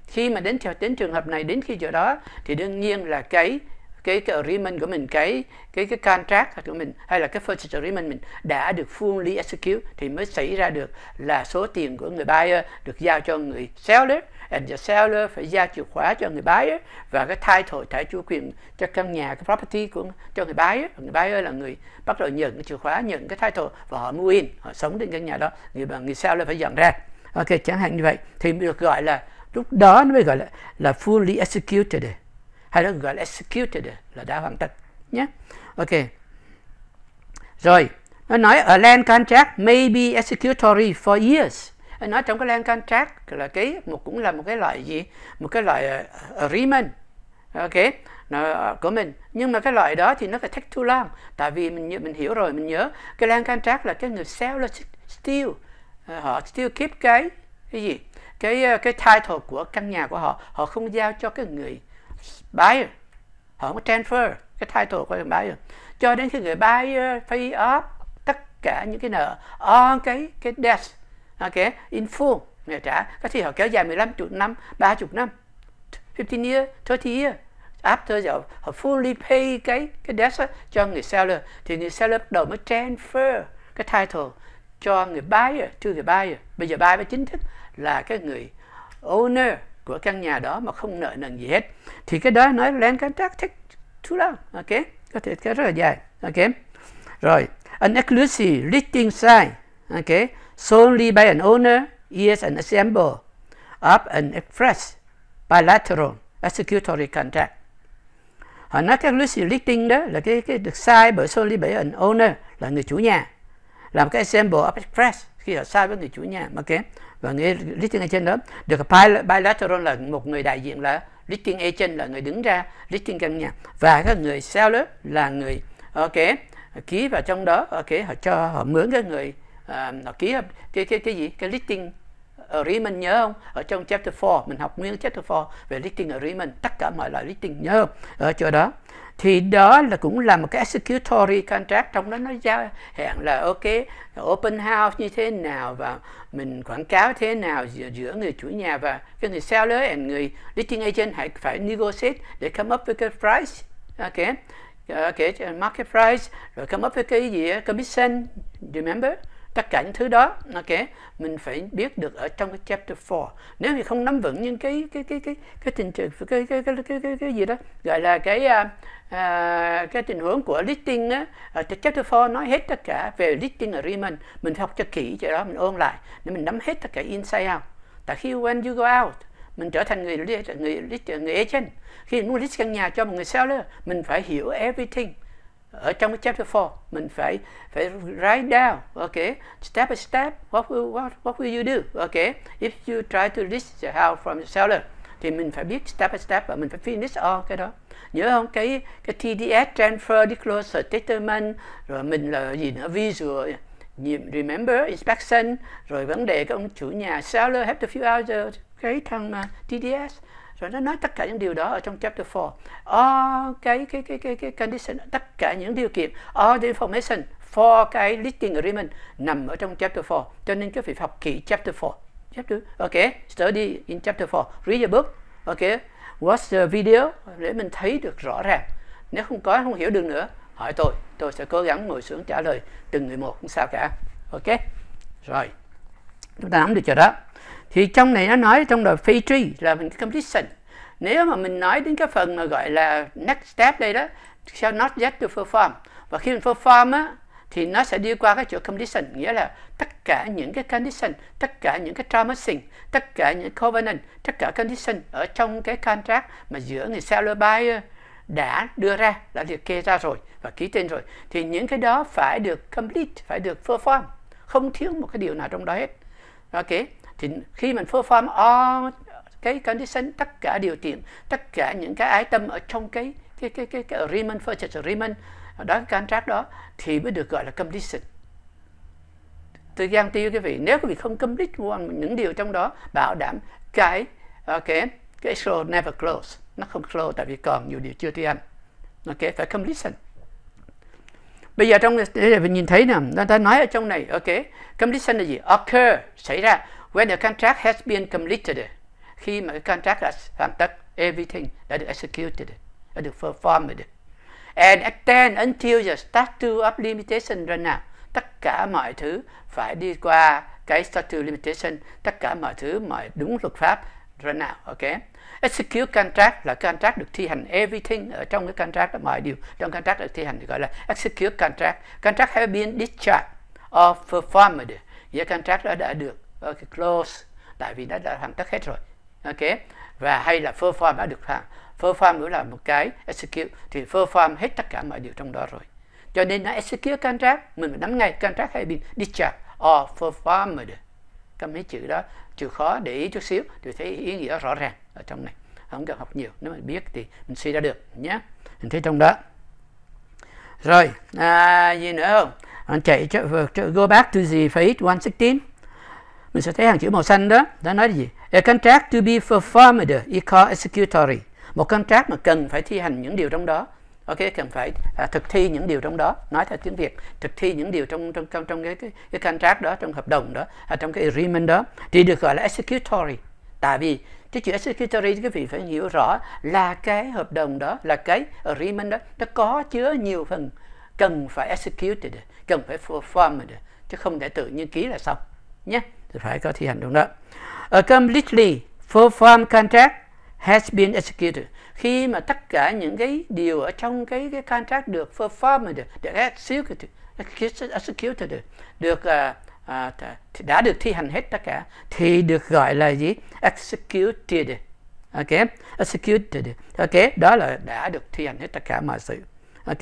khi mà đến đến trường hợp này đến khi chỗ đó thì đương nhiên là cái cái cái agreement của mình cái cái cái contract của mình hay là cái purchase agreement mình đã được fully execute thì mới xảy ra được là số tiền của người buyer được giao cho người seller and the seller phải giao chìa khóa cho người buyer và cái title thẻ chủ quyền cho căn nhà cái property của cho người buyer người buyer là người bắt đầu nhận cái chìa khóa nhận cái title và họ mua in họ sống trên căn nhà đó người người seller phải dọn ra ok chẳng hạn như vậy thì được gọi là lúc đó nó mới gọi là là fully executed hay đó gọi là executed là đã hoàn tất nhé ok rồi nó nói ở land contract may be executory for years nó nói trong cái land contract là cái một cũng là một cái loại gì một cái loại uh, agreement ok nó, ờ, của mình nhưng mà cái loại đó thì nó phải take too long tại vì mình mình hiểu rồi mình nhớ cái land contract là cái người sell là still ờ, họ still keep cái cái gì cái cái title của căn nhà của họ họ không giao cho cái người buyer họ có transfer cái title của thằng buyer cho đến khi người buyer pay off tất cả những cái nợ on cái cái debt ok à, in full người trả có khi họ kéo dài 15 chục năm 30 năm 15 year 30 year after giờ họ fully pay cái cái debt cho người seller thì người seller bắt đầu mới transfer cái title cho người buyer to người buyer bây giờ buyer chính thức là cái người owner của căn nhà đó mà không nợ nần gì hết thì cái đó nói lên cái tác take too long ok có thể cái rất là dài ok rồi an exclusive listing sign ok solely by an owner is an example of an express bilateral executory contract. Họ nói cái lucid listing đó là cái cái được sai bởi solely by an owner là người chủ nhà. Làm cái example of express kia sai với người chủ nhà ok và người listing agent đó được bilateral là một người đại diện là listing agent là người đứng ra listing căn nhà và các người seller là người ok ký vào trong đó ok họ cho họ mướn cái người uh, họ ký cái cái cái gì cái listing agreement nhớ không? Ở trong chapter 4 mình học nguyên chapter 4 về listing agreement tất cả mọi loại listing nhớ không? Ở chỗ đó thì đó là cũng là một cái executory contract trong đó nó giao hẹn là ok open house như thế nào và mình quảng cáo thế nào giữa, giữa người chủ nhà và cái người seller and người listing agent hãy phải negotiate để come up với cái price ok ok market price rồi come up với cái gì commission remember tất cả những thứ đó ok mình phải biết được ở trong cái chapter 4 nếu mình không nắm vững những cái cái cái cái cái tình tự cái cái cái cái, cái, cái gì đó gọi là cái uh, à, cái tình huống của listing á, ở chapter 4 nói hết tất cả về listing agreement mình phải học cho kỹ cho đó mình ôn lại để mình nắm hết tất cả inside out tại khi when you go out mình trở thành người người listing người agent khi mình muốn list căn nhà cho một người seller mình phải hiểu everything ở trong cái chapter 4 mình phải phải write down okay step by step what will what, what will you do okay if you try to list the house from the seller thì mình phải biết step by step và mình phải finish all cái đó nhớ không cái cái TDS transfer disclosure statement rồi mình là gì nữa visual remember inspection rồi vấn đề cái ông chủ nhà seller have to fill out the, cái thằng uh, à, TDS rồi nó nói tất cả những điều đó ở trong chapter 4 all cái cái cái cái cái condition tất cả những điều kiện all the information for cái listing agreement nằm ở trong chapter 4 cho nên các vị học kỹ chapter 4 chapter okay study in chapter 4 read the book okay watch video để mình thấy được rõ ràng nếu không có không hiểu được nữa hỏi tôi tôi sẽ cố gắng ngồi xuống trả lời từng người một cũng sao cả ok rồi chúng ta nắm được chỗ đó thì trong này nó nói trong đời phi tri là mình completion nếu mà mình nói đến cái phần mà gọi là next step đây đó shall not yet to perform và khi mình perform á thì nó sẽ đi qua cái chỗ condition nghĩa là tất cả những cái condition tất cả những cái promising tất cả những covenant tất cả condition ở trong cái contract mà giữa người seller buyer ờ, đã đưa ra đã liệt kê ra rồi và ký tên rồi thì những cái đó phải được complete phải được perform không thiếu một cái điều nào trong đó hết ok thì khi mình perform all cái condition tất cả điều kiện tất cả những cái item ở trong cái cái cái cái, cái agreement purchase agreement đó cái contract đó thì mới được gọi là completion tôi gian tiêu quý vị nếu quý vị không complete những điều trong đó bảo đảm cái ok ờ, cái show never close nó không close tại vì còn nhiều điều chưa thi hành ok phải completion bây giờ trong mình nhìn thấy nè người ta nói ở trong này ok completion là gì occur xảy ra when the contract has been completed khi mà cái contract đã hoàn tất everything đã được executed đã được performed and attend until the statute of limitation run out tất cả mọi thứ phải đi qua cái statute limitation tất cả mọi thứ mọi đúng luật pháp run out ok execute contract là contract được thi hành everything ở trong cái contract đó, mọi điều trong contract được thi hành thì gọi là execute contract contract have been discharged or performed nghĩa contract đó đã được okay, close tại vì nó đã hoàn tất hết rồi ok và hay là perform đã được hoàn perform nữa là một cái execute thì perform hết tất cả mọi điều trong đó rồi cho nên nó execute contract mình phải nắm ngay contract hay bin discharge or performed các mấy chữ đó chữ khó để ý chút xíu thì thấy ý nghĩa rõ ràng ở trong này không cần học nhiều nếu mà biết thì mình suy ra được nhé mình thấy trong đó rồi à, gì nữa không anh chạy cho, cho go back to the page 116 mình sẽ thấy hàng chữ màu xanh đó đã nói gì a contract to be performed equal executory một contract mà cần phải thi hành những điều trong đó ok cần phải à, thực thi những điều trong đó nói theo tiếng việt thực thi những điều trong trong trong trong cái cái, cái contract đó trong hợp đồng đó à, trong cái agreement đó thì được gọi là executory tại vì cái chữ executory quý vị phải hiểu rõ là cái hợp đồng đó là cái agreement đó nó có chứa nhiều phần cần phải executed cần phải performed chứ không thể tự nhiên ký là xong nhé phải có thi hành đúng đó uh, completely perform contract has been executed khi mà tất cả những cái điều ở trong cái cái contract được performed được, được executed executed được uh, à, à đã được thi hành hết tất cả thì được gọi là gì executed ok executed ok đó là đã được thi hành hết tất cả mọi sự ok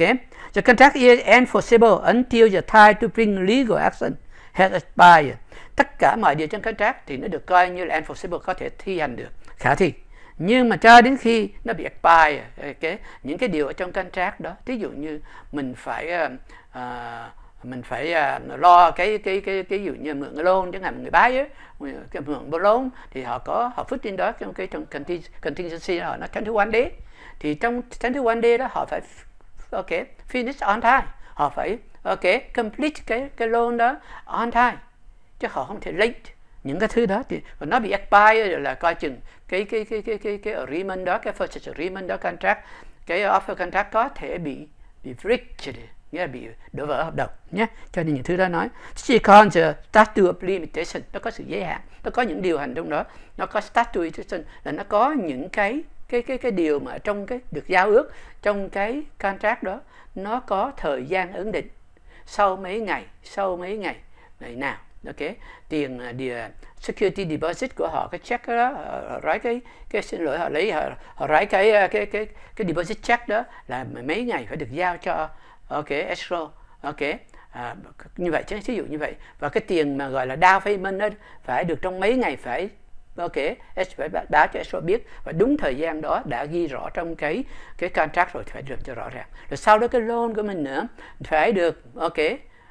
the contract is enforceable until the time to bring legal action has expired tất cả mọi điều trong contract thì nó được coi như là enforceable có thể thi hành được khả thi nhưng mà cho đến khi nó bị expire cái những cái điều ở trong contract đó ví dụ như mình phải uh, mình phải uh, lo cái cái cái cái ví dụ như mượn loan chẳng hạn một người bán cái mượn loan thì họ có họ phức trên đó trong cái trong contingency họ nó tránh thứ one day thì trong tránh thứ one day đó họ phải ok finish on time họ phải ok complete cái cái loan đó on time chứ họ không thể late những cái thứ đó thì nó bị expire là coi chừng cái cái cái cái cái cái agreement đó cái purchase agreement đó contract cái offer contract có thể bị bị breached nghĩa là bị đổ vỡ hợp đồng nhé cho nên những thứ đó nói chỉ còn the statute of limitation nó có sự giới hạn nó có những điều hành trong đó nó có statute limitation là nó có những cái cái cái cái điều mà trong cái được giao ước trong cái contract đó nó có thời gian ấn định sau mấy ngày sau mấy ngày ngày nào ok tiền à, địa security deposit của họ cái check đó họ rải cái cái xin lỗi họ lấy họ, họ rải cái ờ, cái cái cái deposit check đó là mấy ngày phải được giao cho ok escrow ok à, như vậy chứ ví dụ như vậy và cái tiền mà gọi là down payment đó phải được trong mấy ngày phải ok S phải báo cho escrow biết và đúng thời gian đó đã ghi rõ trong cái cái contract rồi phải được cho rõ ràng rồi sau đó cái loan của mình nữa phải được ok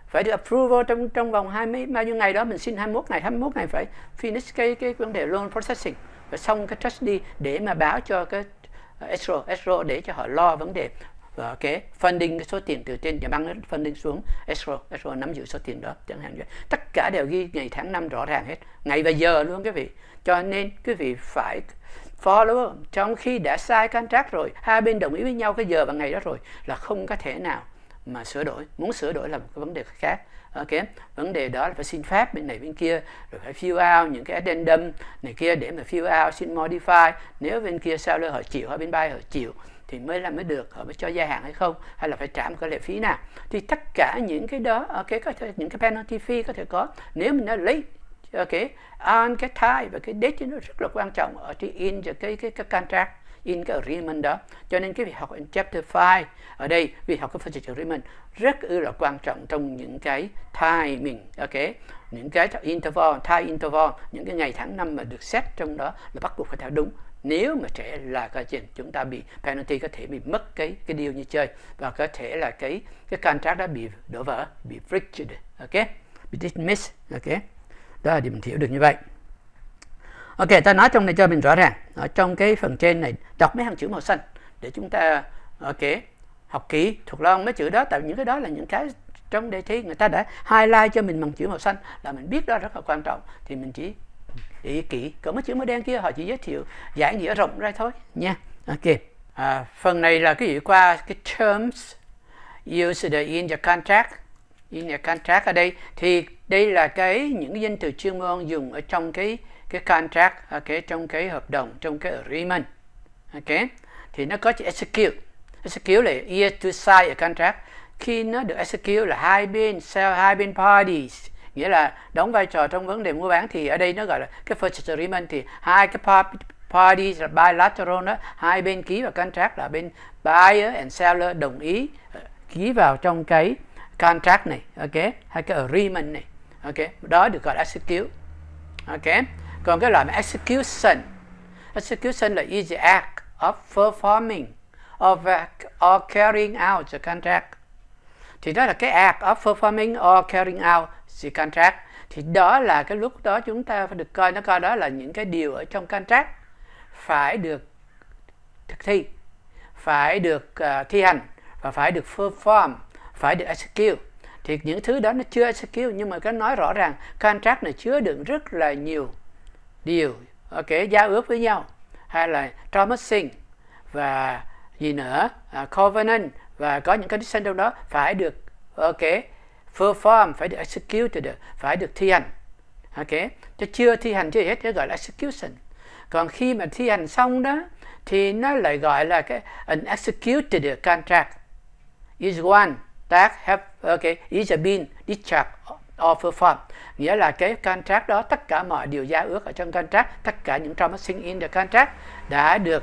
phải được approval trong trong vòng 20 bao nhiêu ngày đó mình xin 21 ngày 21 ngày phải finish cái cái vấn đề loan processing và xong cái đi để mà báo cho cái ờ, escrow escrow để cho họ lo vấn đề và ờ, cái funding cái số tiền từ trên nhà băng funding xuống escrow escrow nắm giữ số tiền đó chẳng hạn như tất cả đều ghi ngày tháng năm rõ ràng hết ngày và giờ luôn quý vị cho nên quý vị phải follow trong khi đã sai contract rồi hai bên đồng ý với nhau cái giờ và ngày đó rồi là không có thể nào mà sửa đổi muốn sửa đổi là một cái vấn đề khác ok vấn đề đó là phải xin phép bên này bên kia rồi phải fill out những cái addendum này kia để mà fill out xin modify nếu bên kia sao seller họ chịu hay bên bay họ chịu thì mới làm mới được họ mới cho gia hạn hay không hay là phải trả một cái lệ phí nào thì tất cả những cái đó ok có thể những cái penalty fee có thể có nếu mình đã lấy ok on cái time và cái date nó rất là quan trọng ở trên in cho cái cái cái contract in cái agreement đó cho nên cái việc học in chapter 5 ở đây việc học cái purchase agreement rất là quan trọng trong những cái timing ok những cái interval time interval những cái ngày tháng năm mà được set trong đó là bắt buộc phải theo đúng nếu mà trẻ là coi chừng chúng ta bị penalty có thể bị mất cái cái điều như chơi và có thể là cái cái contract đã bị đổ vỡ bị fractured ok bị dismissed ok đó là điểm mình hiểu được như vậy ok ta nói trong này cho mình rõ ràng ở trong cái phần trên này đọc mấy hàng chữ màu xanh để chúng ta ok học kỹ thuộc lòng mấy chữ đó tại những cái đó là những cái trong đề thi người ta đã highlight cho mình bằng chữ màu xanh là mình biết đó rất là quan trọng thì mình chỉ để kỹ còn mấy chữ màu đen kia họ chỉ giới thiệu giải nghĩa rộng ra thôi nha ok à, phần này là cái gì qua cái terms used in the contract in the contract ở đây thì đây là cái những cái danh từ chuyên môn dùng ở trong cái cái contract ok à, trong cái hợp đồng trong cái agreement ok thì nó có chữ execute execute là year to sign a contract khi nó được execute là hai bên sell hai bên parties nghĩa là đóng vai trò trong vấn đề mua bán thì ở đây nó gọi là cái first agreement thì hai cái parties là bilateral đó hai bên ký vào contract là bên buyer and seller đồng ý à, ký vào trong cái contract này ok hay cái agreement này ok đó được gọi là execute ok còn cái loại execution execution là is the act of performing or, or carrying out the contract thì đó là cái act of performing or carrying out the contract thì đó là cái lúc đó chúng ta phải được coi nó coi đó là những cái điều ở trong contract phải được thực thi phải được uh, thi hành và phải được perform phải được execute thì những thứ đó nó chưa execute nhưng mà cái nói rõ ràng contract này chứa đựng rất là nhiều điều ờ, kể giao ước với nhau hay là promising và gì nữa à, covenant và có những condition đâu đó phải được ok ờ, perform phải được execute được phải được thi hành ok ờ, chứ chưa thi hành chưa hết nó gọi là execution còn khi mà thi hành xong đó thì nó lại gọi là cái an executed contract is one that have okay is a been discharged offer form nghĩa là cái contract đó tất cả mọi điều giao ước ở trong contract tất cả những promising in the contract đã được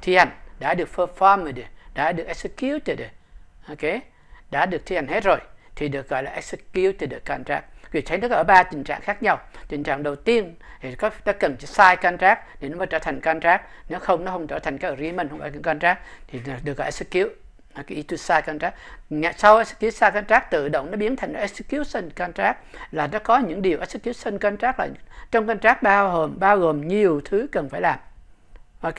thi hành đã được performed đã được executed ok đã được thi hành hết rồi thì được gọi là executed the contract vì thấy nó ở ba tình trạng khác nhau tình trạng đầu tiên thì có ta cần chỉ sai contract để nó mới trở thành contract nếu không nó không trở thành cái agreement không phải cái contract thì được gọi execute cái ETOSI contract sau execution contract tự động nó biến thành execution contract là nó có những điều execution contract là trong contract bao gồm bao gồm nhiều thứ cần phải làm ok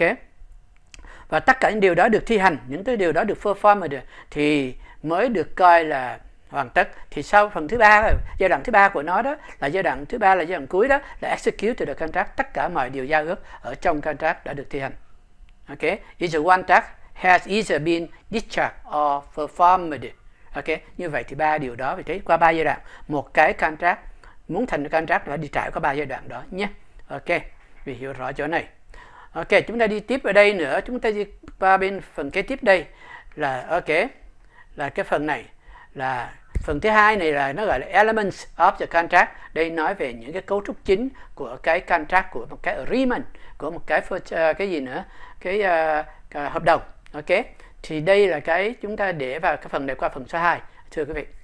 và tất cả những điều đó được thi hành những cái điều đó được perform được thì mới được coi là hoàn tất thì sau phần thứ ba giai đoạn thứ ba của nó đó là giai đoạn thứ ba là giai đoạn cuối đó là execute được the contract tất cả mọi điều giao ước ở trong contract đã được thi hành ok is a one task has either been discharged or performed. Ok, như vậy thì ba điều đó phải thấy qua ba giai đoạn. Một cái contract muốn thành contract là đi trải qua ba giai đoạn đó nhé. Ok, vì hiểu rõ chỗ này. Ok, chúng ta đi tiếp ở đây nữa, chúng ta đi qua bên phần kế tiếp đây là ok là cái phần này là phần thứ hai này là nó gọi là elements of the contract đây nói về những cái cấu trúc chính của cái contract của một cái agreement của một cái ờ, cái gì nữa cái uh, hợp đồng ok thì đây là cái chúng ta để vào cái phần để qua phần số 2 thưa quý vị